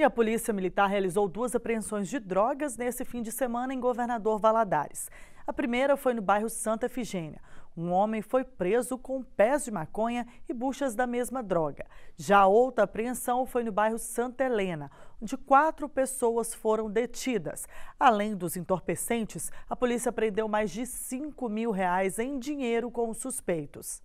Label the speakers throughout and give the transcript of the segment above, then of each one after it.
Speaker 1: E a Polícia Militar realizou duas apreensões de drogas nesse fim de semana em Governador Valadares. A primeira foi no bairro Santa Efigênia. Um homem foi preso com pés de maconha e buchas da mesma droga. Já a outra apreensão foi no bairro Santa Helena, onde quatro pessoas foram detidas. Além dos entorpecentes, a polícia prendeu mais de 5 mil reais em dinheiro com os suspeitos.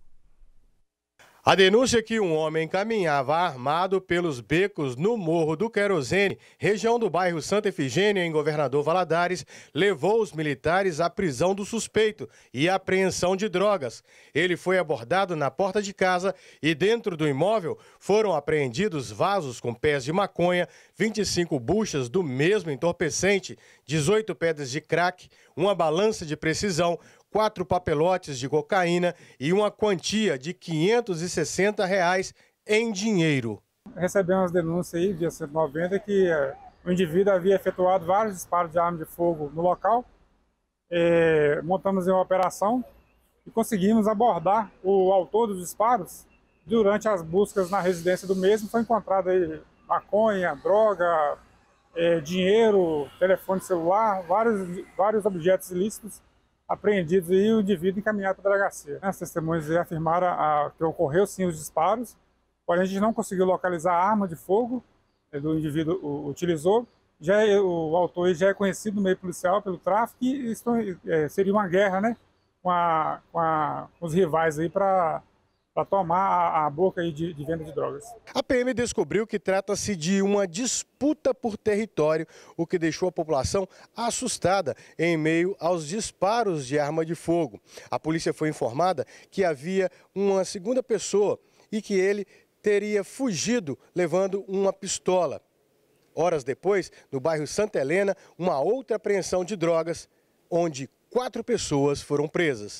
Speaker 2: A denúncia que um homem caminhava armado pelos becos no Morro do Querosene, região do bairro Santa Efigênia, em Governador Valadares, levou os militares à prisão do suspeito e à apreensão de drogas. Ele foi abordado na porta de casa e dentro do imóvel foram apreendidos vasos com pés de maconha, 25 buchas do mesmo entorpecente, 18 pedras de crack, uma balança de precisão, quatro papelotes de cocaína e uma quantia de
Speaker 3: 560 reais em dinheiro. Recebemos as denúncias aí, dia 190, que eh, o indivíduo havia efetuado vários disparos de arma de fogo no local. É, montamos uma operação e conseguimos abordar o autor dos disparos. Durante as buscas na residência do mesmo, foi encontrada maconha, droga, é, dinheiro, telefone celular, vários, vários objetos ilícitos apreendidos e o indivíduo encaminhado para a delegacia. Né? As testemunhas afirmaram a, que ocorreu sim os disparos, porém a gente não conseguiu localizar a arma de fogo que o indivíduo o, utilizou. Já é, o autor já é conhecido no meio policial pelo tráfico e isso é, seria uma guerra né, com, a, com, a, com os rivais aí para para tomar a, a boca de, de venda de drogas. A PM descobriu que trata-se de uma
Speaker 2: disputa por território, o que deixou a população assustada em meio aos disparos de arma de fogo. A polícia foi informada que havia uma segunda pessoa e que ele teria fugido levando uma pistola. Horas depois, no bairro Santa Helena, uma outra apreensão de drogas, onde quatro pessoas foram presas.